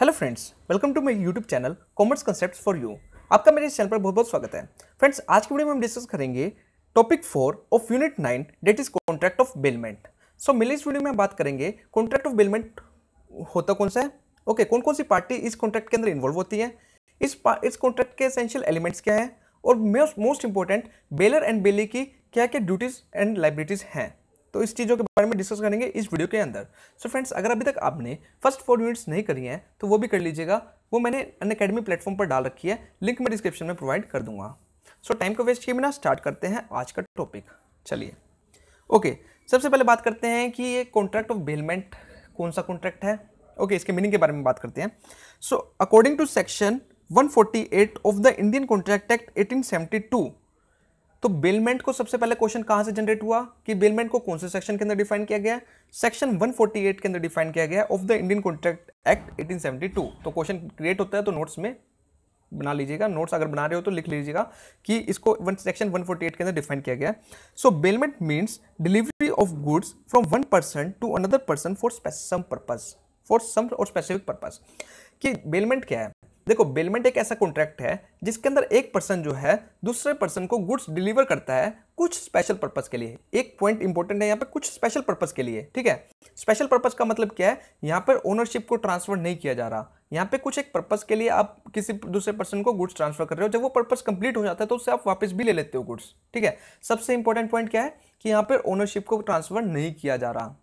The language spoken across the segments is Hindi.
Hello friends welcome to my YouTube channel commerce concept for you आपका मेरे चैनल पर बहुत बहुत स्वागत है फ्रेंड्स आज की वीडियो में हम डिस्कस करेंगे topic four of unit nine that is contract of bailment so मिले इस वीडियो में हम बात करेंगे कॉन्ट्रैक्ट ऑफ बेलमेंट होता कौन सा है ओके okay, कौन कौन सी पार्टी इस कॉन्ट्रैक्ट के अंदर इन्वॉल्व होती है इस इस कॉन्ट्रैक्ट के एसेंशियल एलिमेंट्स क्या है और most important bailor and bailee की क्या क्या ड्यूटीज़ एंड लाइब्रिटीज़ हैं तो इस चीज़ों के बारे में डिस्कस करेंगे इस वीडियो के अंदर सो so फ्रेंड्स अगर अभी तक आपने फर्स्ट फोर यूनिट्स नहीं करी हैं तो वो भी कर लीजिएगा वो मैंने अन अकेडमी प्लेटफॉर्म पर डाल रखी है लिंक मैं डिस्क्रिप्शन में प्रोवाइड कर दूंगा सो टाइम को वेस्ट किए बिना स्टार्ट करते हैं आज का टॉपिक चलिए ओके सबसे पहले बात करते हैं कि ये कॉन्ट्रैक्ट ऑफ बेलमेंट कौन सा कॉन्ट्रैक्ट है ओके okay, इसके मीनिंग के बारे में बात करते हैं so according to section 148 of the Indian contract act 1872 तो बेलमेंट को सबसे पहले क्वेश्चन कहां से जनरेट हुआ कि बेलमेंट को कौन से सेक्शन के अंदर डिफाइन किया गया सेक्शन 148 के अंदर डिफाइन किया गया of the Indian contract act 1872 तो क्वेश्चन क्रिएट होता है तो नोट्स में बना लीजिएगा नोट्स अगर बना रहे हो तो लिख लीजिएगा कि इसको वन सेक्शन 148 के अंदर डिफाइन किया गया so bailment means delivery of goods from one person to another person for some purpose for some or specific purpose कि बेलमेंट क्या है देखो बेलमेंट एक ऐसा कॉन्ट्रैक्ट है जिसके अंदर एक पर्सन जो है दूसरे पर्सन को गुड्स डिलीवर करता है कुछ स्पेशल पर्पस के लिए एक पॉइंट इंपॉर्टेंट है यहाँ पे कुछ स्पेशल पर्पस के लिए ठीक है स्पेशल पर्पस का मतलब क्या है यहाँ पर ओनरशिप को ट्रांसफर नहीं किया जा रहा यहाँ पे कुछ एक पर्पज के लिए आप किसी दूसरे पर्सन को गुड्स ट्रांसफर कर रहे हो जब वो पर्पज कंप्लीट हो जाता है तो उससे आप वापस भी ले लेते हो गुड्स ठीक है सबसे इंपॉर्टेंट पॉइंट क्या है कि यहाँ पर ओनरशिप को ट्रांसफर नहीं किया जा रहा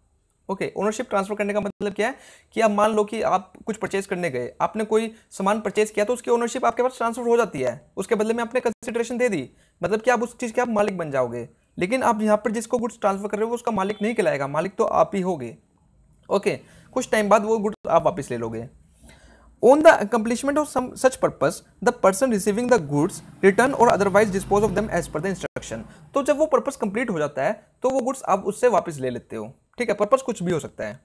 ओके ओनरशिप ट्रांसफर करने का मतलब क्या है कि आप मान लो कि आप कुछ परचेज करने गए आपने कोई सामान परचेज किया तो उसकी ओनरशिप आपके पास ट्रांसफर हो जाती है उसके बदले में आपने कंसिडरेशन दे दी मतलब कि आप उस चीज़ के आप मालिक बन जाओगे लेकिन आप यहाँ पर जिसको गुड्स ट्रांसफर कर रहे हो उसका मालिक नहीं कहलाएगा मालिक तो आप ही होगे ओके कुछ टाइम बाद वो गुड्स आप वापस ले लोगे On the accomplishment of some such purpose, the person receiving the goods return or otherwise dispose of them as per the instruction. तो जब वो purpose complete हो जाता है तो वो goods आप उससे वापस ले लेते हो ठीक है purpose कुछ भी हो सकता है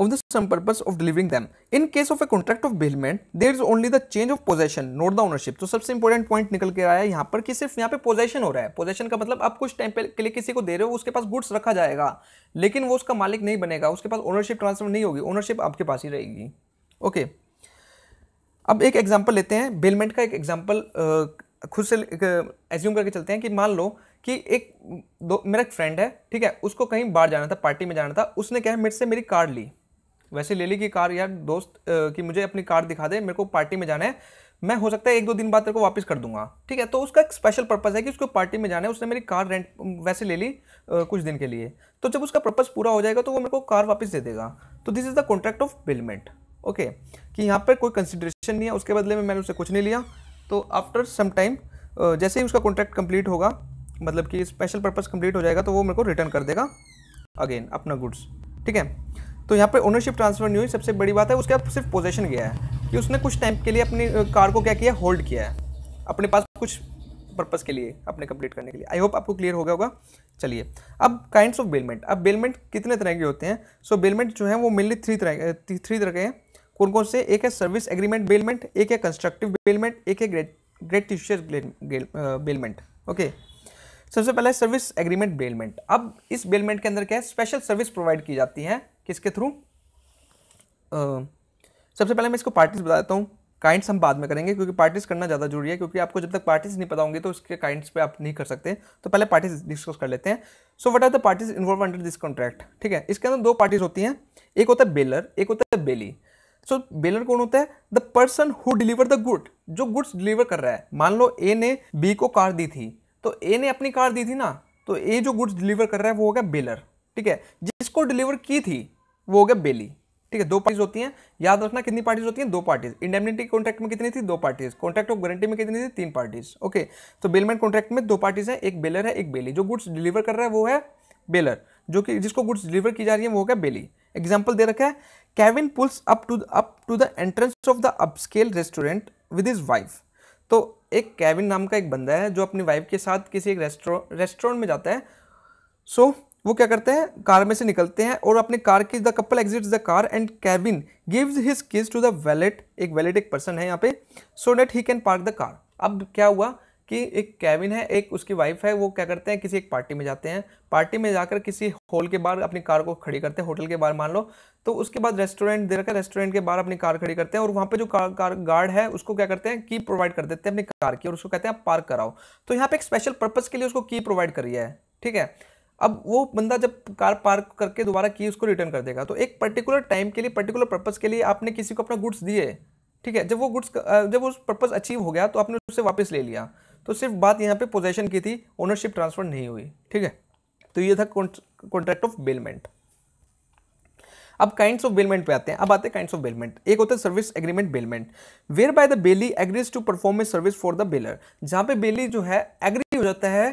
of the some purpose of delivering them. In case of a contract of bailment, there is only the change of possession, not the ownership. तो सबसे इंपॉर्टेंट पॉइंट निकल के आया है यहाँ पर कि सिर्फ यहाँ पे पोजेशन हो रहा है पोजेशन का मतलब आप कुछ टाइम के लिए किसी को दे रहे हो उसके पास गुड्स रखा जाएगा लेकिन वो उसका मालिक नहीं बनेगा उसके पास ओनरशिप ट्रांसफर नहीं होगी ओनरशिप आपके पास ही रहेगी ओके अब एक एग्जाम्पल लेते हैं बेलमेंट का एक एग्जाम्पल खुद से एज्यूम करके चलते हैं कि मान लो कि एक दो मेरा एक फ्रेंड है ठीक है उसको कहीं बाहर जाना था पार्टी में जाना था उसने क्या है मेरे से मेरी कार ली वैसे ले ली कि कार यार दोस्त कि मुझे अपनी कार दिखा दे मेरे को पार्टी में जाना है मैं हो सकता है एक दो दिन बाद तेरे को वापस कर दूंगा ठीक है तो उसका एक स्पेशल पर्पज़ है कि उसको पार्टी में जाना है उसने मेरी कार रेंट वैसे ले ली कुछ दिन के लिए तो जब उसका पर्पज़ पूरा हो जाएगा तो वो मेरे को कार वापस दे देगा तो this is the contract of bailment okay कि यहाँ पर कोई कंसिड्रेशन नहीं है उसके बदले में मैंने उससे कुछ नहीं लिया तो आफ्टर सम टाइम जैसे ही उसका कॉन्ट्रैक्ट कंप्लीट होगा मतलब कि स्पेशल पर्पज़ कंप्लीट हो जाएगा तो वो मेरे को रिटर्न कर देगा अगेन अपना गुड्स ठीक है तो यहाँ पर ओनरशिप ट्रांसफर नहीं हुई सबसे बड़ी बात है उसके बाद सिर्फ पोजेशन गया है कि उसने कुछ टाइम के लिए अपनी कार को क्या किया होल्ड किया है अपने पास कुछ पर्पज़ के लिए अपने कंप्लीट करने के लिए आई होप आपको क्लियर हो गया होगा चलिए अब काइंड्स ऑफ बेलमेंट अब बेलमेंट कितने तरह के होते हैं सो so, बेलमेंट जो है वो मेनली थ्री तरह थ्री तरह के हैं कौन कौन से एक है सर्विस एग्रीमेंट बेलमेंट एक है कंस्ट्रक्टिव बेलमेंट एक है ग्रेट ग्रेट बेलमेंट ओके सबसे पहले सर्विस एग्रीमेंट बेलमेंट अब इस बेलमेंट के अंदर क्या है स्पेशल सर्विस प्रोवाइड की जाती है किसके थ्रू सबसे पहले मैं इसको पार्टीज बता देता हूँ काइंड्स हम बाद में करेंगे क्योंकि पार्टीज करना ज़्यादा जरूरी है क्योंकि आपको जब तक पार्टीज नहीं पता होंगे तो उसके काइंड्स पे आप नहीं कर सकते तो पहले पार्टीज डिस्कस कर लेते हैं so what are the parties involve under this contract ठीक है इसके अंदर दो पार्टीज होती हैं एक होता है बेलर एक होता है बेली सो बेलर कौन होता है the person who deliver the good जो गुड्स डिलीवर कर रहा है मान लो ए ने बी को कार दी थी तो ए ने अपनी कार दी थी ना तो ए जो गुड्स डिलीवर कर रहा है वो हो गया बेलर ठीक है जिसको डिलीवर की थी वो हो गया बेली ठीक है दो पार्टीज होती हैं याद रखना कितनी पार्टीज होती हैं दो पार्टीज इंडेमनिटी कॉन्ट्रैक्ट में कितनी थी दो पार्टीज कॉन्ट्रैक्ट ऑफ गारंटी में कितनी थी तीन पार्टीज ओके तो बेलमेंट कॉन्ट्रैक्ट में दो पार्टीज हैं एक बेलर है एक बेली जो गुड्स डिलीवर कर रहा है वो है बेलर जो कि जिसको गुड्स डिलीवर की जा रही है वो हो गया बेली एग्जाम्पल दे रखा है Kevin pulls up to up to the entrance of the the restaurant with his wife तो एक केविन नाम का एक बंदा है जो अपनी वाइफ के साथ किसी एक रेस्टोरेंट रेस्टोरेंट में जाता है सो so, वो क्या करते हैं कार में से निकलते हैं और अपने कार की the couple exit the car and Kevin gives his keys to the valet एक वैलेट एक पर्सन है यहाँ पे so that he can park the car अब क्या हुआ कि एक कैबिन है एक उसकी वाइफ है वो क्या करते हैं किसी एक पार्टी में जाते हैं पार्टी में जाकर किसी हॉल के बाहर अपनी कार को खड़ी करते हैं होटल के बाहर मान लो तो उसके बाद रेस्टोरेंट दे रखा रेस्टोरेंट के बाहर अपनी कार खड़ी करते हैं और वहाँ पे जो कार, कार गार्ड है उसको क्या करते हैं की प्रोवाइड कर देते हैं अपनी कार की और उसको कहते हैं पार्क कराओ तो यहाँ पे एक स्पेशल पर्पज़ के लिए उसको की प्रोवाइड करी है ठीक है अब वो बंदा जब कार पार्क करके दोबारा की उसको रिटर्न कर देगा तो एक पर्टिकुलर टाइम के लिए पर्टिकुलर पर्पज़ के लिए आपने किसी को अपना गुड्स दिए ठीक है जब वो गुड्स जब उस पर्पज़ अचीव हो गया तो आपने उससे वापस ले लिया तो सिर्फ बात यहाँ पे पोजेशन की थी ओनरशिप ट्रांसफर नहीं हुई ठीक है तो ये था कॉन्ट्रैक्ट ऑफ बेलमेंट अब काइंड्स ऑफ बेलमेंट पे आते हैं अब आते हैं काइंड्स ऑफ बेलमेंट एक होता है service agreement bailment whereby the bailee agrees to perform a service for the bailor जहां पे बेली जो है एग्री हो जाता है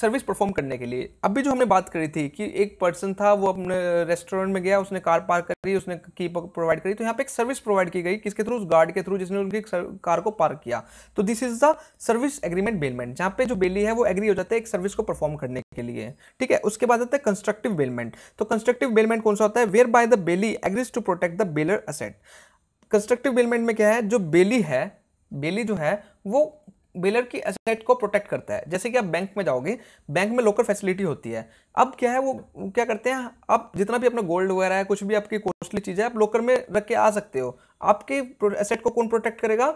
सर्विस परफॉर्म करने के लिए अभी जो हमने बात करी थी कि एक पर्सन था वो अपने रेस्टोरेंट में गया उसने कार पार्क करी उसने की प्रोवाइड करी तो यहाँ पे एक सर्विस प्रोवाइड की गई किसके थ्रू उस गार्ड के थ्रू जिसने उनकी कार को पार्क किया तो this is the service agreement bailment जहाँ पे जो बेली है वो एग्री हो जाता है एक सर्विस को परफॉर्म करने के लिए ठीक है उसके बाद आता है कंस्ट्रक्टिव बेलमेंट तो कंस्ट्रक्टिव बेलमेंट कौन सा होता है whereby the bailee agrees to protect the bailor asset constructive bailment में क्या है जो बेली है बेली जो है वो बिलर की एसेट को प्रोटेक्ट करता है जैसे कि आप बैंक में जाओगे बैंक में लोकल फैसिलिटी होती है अब क्या है वो क्या करते हैं आप जितना भी अपना गोल्ड वगैरह है कुछ भी आपकी कॉस्टली चीज़ है आप लोकर में रख के आ सकते हो आपके एसेट को कौन प्रोटेक्ट करेगा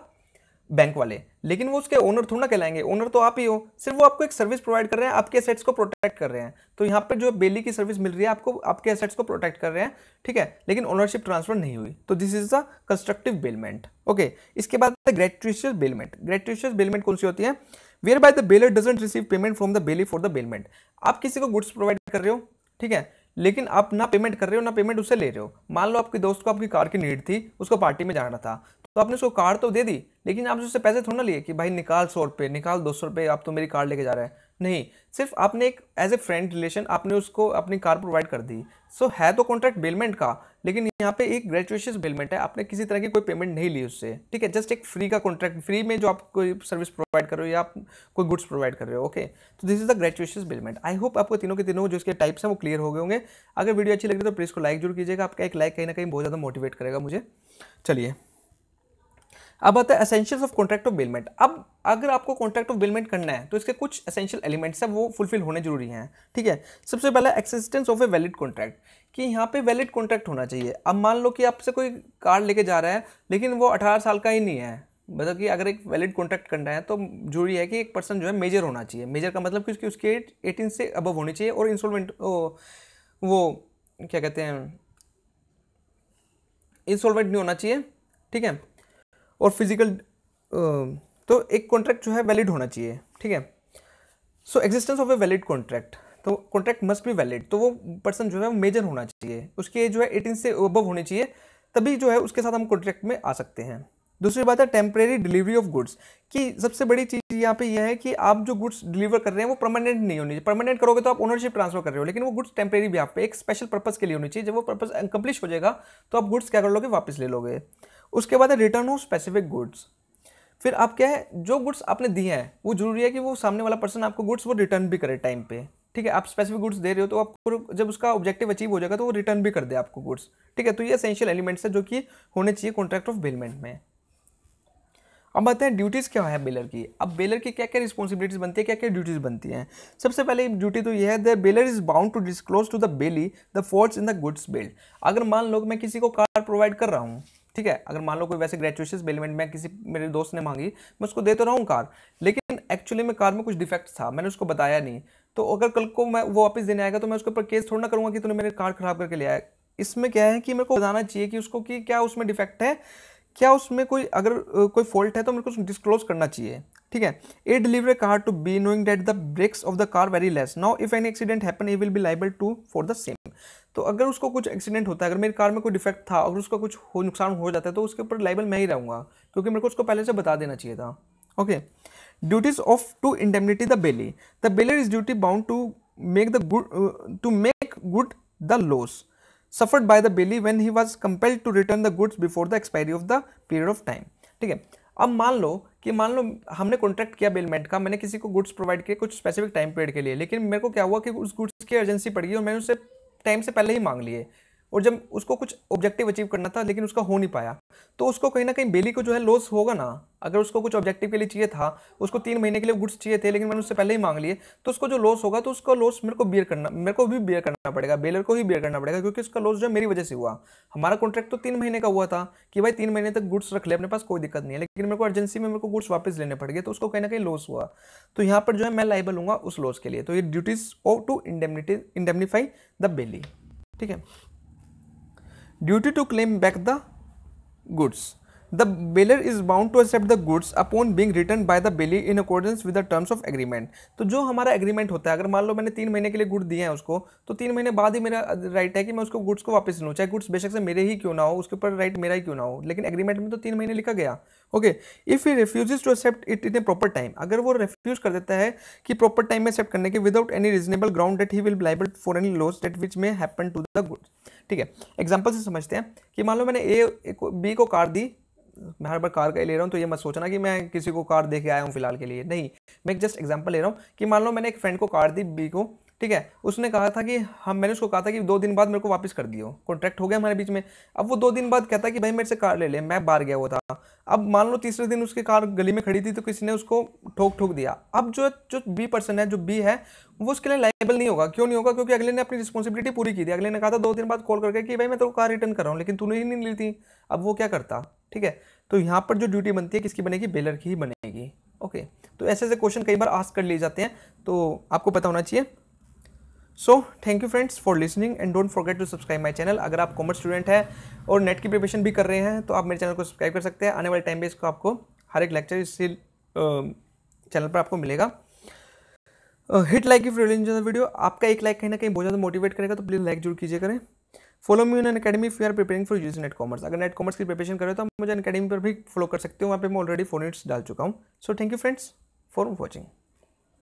बैंक वाले लेकिन वो उसके ओनर थोड़ा ना कहलाएंगे ओनर तो आप ही हो सिर्फ वो आपको एक सर्विस प्रोवाइड कर रहे हैं आपके एसेट्स को प्रोटेक्ट कर रहे हैं तो यहाँ पर जो बेली की सर्विस मिल रही है आपको आपके एसेट्स को प्रोटेक्ट कर रहे हैं ठीक है लेकिन ओनरशिप ट्रांसफर नहीं हुई तो this is the constructive bailment okay इसके बाद ग्रेट्रिशियस बेलमेंट ग्रेट्रिशियस बेलमेंट कौन सी होती है whereby the bailor doesn't receive payment from the bailee for the bailment आप किसी को गुड्स प्रोवाइड कर रहे हो ठीक है लेकिन आप ना पेमेंट कर रहे हो ना पेमेंट उसे ले रहे हो मान लो आपके दोस्त को आपकी कार की नीड थी उसको पार्टी में जाना था तो आपने उसको कार्ड तो दे दी लेकिन आपने उससे पैसे थोड़ा ना लिए कि भाई निकाल सौ रुपये निकाल दो सौ रुपये आप तो मेरी कार लेके जा रहे हैं नहीं सिर्फ आपने एक एज ए फ्रेंड रिलेशन आपने उसको अपनी कार प्रोवाइड कर दी सो है तो कॉन्ट्रैक्ट बेलमेंट का लेकिन यहाँ पे एक ग्रेचुएशन बेलमेंट है आपने किसी तरह की कोई पेमेंट नहीं ली उससे ठीक है जस्ट एक फ्री का कॉन्ट्रैक्ट फ्री में जो आप कोई सर्विस प्रोवाइड कर रहे हो या आप कोई गुड्स प्रोवाइड कर रहे हो ओके तो this is the gratuitous bailment I hope आपको तीनों के तीनों जो इसके टाइप्स हैं वो क्लियर हो गए होंगे अगर वीडियो अच्छी लगी तो प्लीज़ को लाइक जरूर कीजिएगा आपका एक लाइक कहीं ना कहीं बहुत ज़्यादा मोटिवेट करेगा मुझे चलिए अब आता है essentials of contract of bailment अब अगर आपको कॉन्ट्रैक्ट ऑफ बेलमेंट करना है तो इसके कुछ असेंशियल एलिमेंट्स हैं वो फुलफिल होने जरूरी हैं ठीक है सबसे पहले existence of a valid contract कि यहाँ पे वैलिड कॉन्ट्रैक्ट होना चाहिए अब मान लो कि आपसे कोई कार्ड लेके जा रहा है लेकिन वो अठारह साल का ही नहीं है मतलब कि अगर एक वैलिड कॉन्ट्रैक्ट करना है तो जरूरी है कि एक पर्सन जो है मेजर होना चाहिए मेजर का मतलब कि उसकी उसकी एट एटीन से अबव होनी चाहिए और इंस्टॉलमेंट वो क्या कहते हैं इंस्टॉलमेंट नहीं होना चाहिए ठीक है और फिजिकल तो एक कॉन्ट्रैक्ट जो है वैलिड होना चाहिए ठीक है so existence of a valid contract तो कॉन्ट्रैक्ट मस्ट भी वैलिड तो वो पर्सन जो है वो मेजर होना चाहिए उसकी एज जो है एटीन से अबव होनी चाहिए तभी जो है उसके साथ हम कॉन्ट्रैक्ट में आ सकते हैं दूसरी बात है टेम्प्रेरी डिलीवरी ऑफ गुड्स कि सबसे बड़ी चीज़ यहाँ पे यह है कि आप जो गुड्स डिलीवर कर रहे हैं वो परमानेंट नहीं होनी चाहिए परमानेंट करोगे तो आप ओनरशिप ट्रांसफर कर रहे हो लेकिन वो गुड्स टेम्प्रेरी भी आप पे एक स्पेशल पर्पज़ के लिए होनी चाहिए जब वो पर्पज़ कंप्लीट हो जाएगा तो आप गुड्स क्या कर लोगे वापस ले लोगे उसके बाद है रिटर्न ऑफ स्पेसिफिक गुड्स फिर आप क्या है जो गुड्स आपने दिए हैं वो जरूरी है कि वो सामने वाला पर्सन आपको गुड्स वो रिटर्न भी करे टाइम पे ठीक है आप स्पेसिफिक गुड्स दे रहे हो तो आपको जब उसका ऑब्जेक्टिव अचीव हो जाएगा तो वो रिटर्न भी कर दे आपको गुड्स ठीक है तो ये असेंशियल एलिमेंट्स है जो कि होने चाहिए कॉन्ट्रैक्ट ऑफ बेलमेंट में अब बताते हैं ड्यूटीज़ क्या है बेलर की अब बेलर की क्या क्या रिस्पॉन्सिबिलिटीज बनती है क्या क्या ड्यूटीज़ बनती हैं सबसे पहले ड्यूटी तो ये है the bailor is bound to disclose to the bailee the fault in the goods bailed अगर मान लो मैं किसी को कार प्रोवाइड कर रहा हूँ ठीक है अगर मान लो कोई वैसे ग्रेचुएशन बेलमेंट में किसी मेरे दोस्त ने मांगी मैं उसको दे तो रहा हूँ कार लेकिन एक्चुअली में कार में कुछ डिफेक्ट था मैंने उसको बताया नहीं तो अगर कल को मैं वो वापस देने आएगा तो मैं उसके ऊपर केस थोड़ा ना करूँगा कि तूने मेरे कार खराब करके लिया है इसमें क्या है कि मेरे को बताना चाहिए कि उसको कि क्या उसमें डिफेक्ट है क्या उसमें कोई अगर कोई फॉल्ट है तो मेरे को डिस्क्लोज करना चाहिए ठीक है a deliver car to B knowing that the brakes of the car very less now if an accident happen he will be liable to for the same तो अगर उसको कुछ एक्सीडेंट होता है अगर मेरी कार में कोई डिफेक्ट था अगर उसका कुछ हो नुकसान हो जाता है तो उसके ऊपर लाइबल मैं ही रहूँगा क्योंकि मेरे को उसको पहले से बता देना चाहिए था okay duties of to indemnity the bailee the bailor is duty bound to make the good to make good the loss suffered by the bailee when he was compelled to return the goods before the expiry of the period of time ठीक है अब मान लो कि मान लो हमने कॉन्ट्रैक्ट किया बेलमेंट का मैंने किसी को गुड्स प्रोवाइड किए कुछ स्पेसिफिक टाइम पीरियड के लिए लेकिन मेरे को क्या हुआ कि उस गुड्स की अर्जेंसी पड़ गई और मैंने उसे टाइम से पहले ही मांग लिए और जब उसको कुछ ऑब्जेक्टिव अचीव करना था लेकिन उसका हो नहीं पाया तो उसको कहीं ना कहीं बेली को जो है लॉस होगा ना अगर उसको कुछ ऑब्जेक्टिव के लिए चाहिए था उसको तीन महीने के लिए गुड्स चाहिए थे लेकिन मैंने उससे पहले ही मांग लिए तो उसको जो लॉस होगा तो उसका लॉस मेरे को बियर करना मेरे को भी बियर करना पड़ेगा बेलर को ही बियर करना पड़ेगा क्योंकि उसका लॉस जो है मेरी वजह से हुआ हमारा कॉन्ट्रैक्ट तो तीन महीने का हुआ था कि भाई तीन महीने तक गुड्स रख ले अपने पास कोई दिक्कत नहीं है लेकिन मेरे को अर्जेंसी में मेरे को गुड्स वापस लेने पड़ गए तो उसको कहीं ना कहीं लॉस हुआ तो यहाँ पर जो है मैं लाइबल हूँ उस लॉस के लिए तो ये duties of to indemnity indemnify the bailee ठीक है duty to claim back the goods the bailor is bound to accept the goods upon being returned by the bailee in accordance with the terms of agreement तो जो हमारा एग्रीमेंट होता है अगर मान लो मैंने तीन महीने के लिए गुड दिए हैं उसको तो तीन महीने बाद ही मेरा राइट है कि मैं उसको गुड्स को वापस लूँ चाहे गुड्स बेशक से मेरे ही क्यों ना हो उसके ऊपर राइट मेरा ही क्यों ना हो लेकिन एग्रीमेंट में तो तीन महीने लिखा गया okay if you refuses to accept it in a proper time अगर वो रिफ्यूज कर देता है कि प्रॉपर टाइम में एक्सेप्ट करने के without any reasonable ground that he will liable for any loss that which में हैपन टू द गुड्स ठीक है एग्जाम्पल से समझते हैं कि मान लो मैंने ए को बी को कार दी मैं हर बार कार का ले रहा हूँ तो ये मत सोचना कि मैं किसी को कार दे के आया हूँ फिलहाल के लिए नहीं मैं एक जस्ट एग्जाम्पल ले रहा हूँ कि मान लो मैंने एक फ्रेंड को कार दी बी को ठीक है उसने कहा था कि हम मैंने उसको कहा था कि दो दिन बाद मेरे को वापस कर दियो कॉन्ट्रैक्ट हो गया हमारे बीच में अब वो दो दिन बाद कहता है कि भाई मेरे से कार ले ले मैं बाहर गया हुआ था अब मान लो तीसरे दिन उसकी कार गली में खड़ी थी तो किसी ने उसको ठोक ठोक दिया अब जो जो बी पर्सन है जो बी है वो उसके लिए लाइबल नहीं होगा क्यों नहीं होगा क्योंकि अगले ने अपनी रिस्पॉन्सिबिलिटी पूरी की थी अगले ने कहा था दो दिन बाद कॉल करके कि भाई मैं तो कार रिटर्न कर रहा हूँ लेकिन तूने ही नहीं ली थी अब वो क्या करता ठीक है तो यहाँ पर जो ड्यूटी बनती है किसकी बनेगी बेलर की ही बनेगी ओके तो ऐसे ऐसे क्वेश्चन कई बार आस्क कर लिए जाते हैं तो आपको पता होना चाहिए so thank you friends for listening and don't forget to subscribe my channel अगर आप कॉमर्स स्टूडेंट हैं और नेट की प्रिपरेशन भी कर रहे हैं तो आप मेरे चैनल को सब्सक्राइब कर सकते हैं आने वाले टाइम पे इसको आपको हर एक लेक्चर इसी चैनल पर आपको मिलेगा hit like if really enjoy video आपका एक लाइक कहीं ना कहीं बहुत ज़्यादा मोटिवेट करेगा तो प्लीज़ लाइक जरूर कीजिए करें follow me on academy if you are preparing for UGC NET commerce अगर नेट कॉमर्स की प्रिपेरेशन करें तो आप मुझे अकेडमी पर भी फॉलो कर सकते हो वहाँ पर मैं ऑलरेडी फोर मिनट्स डाल चुका हूँ so thank you friends for watching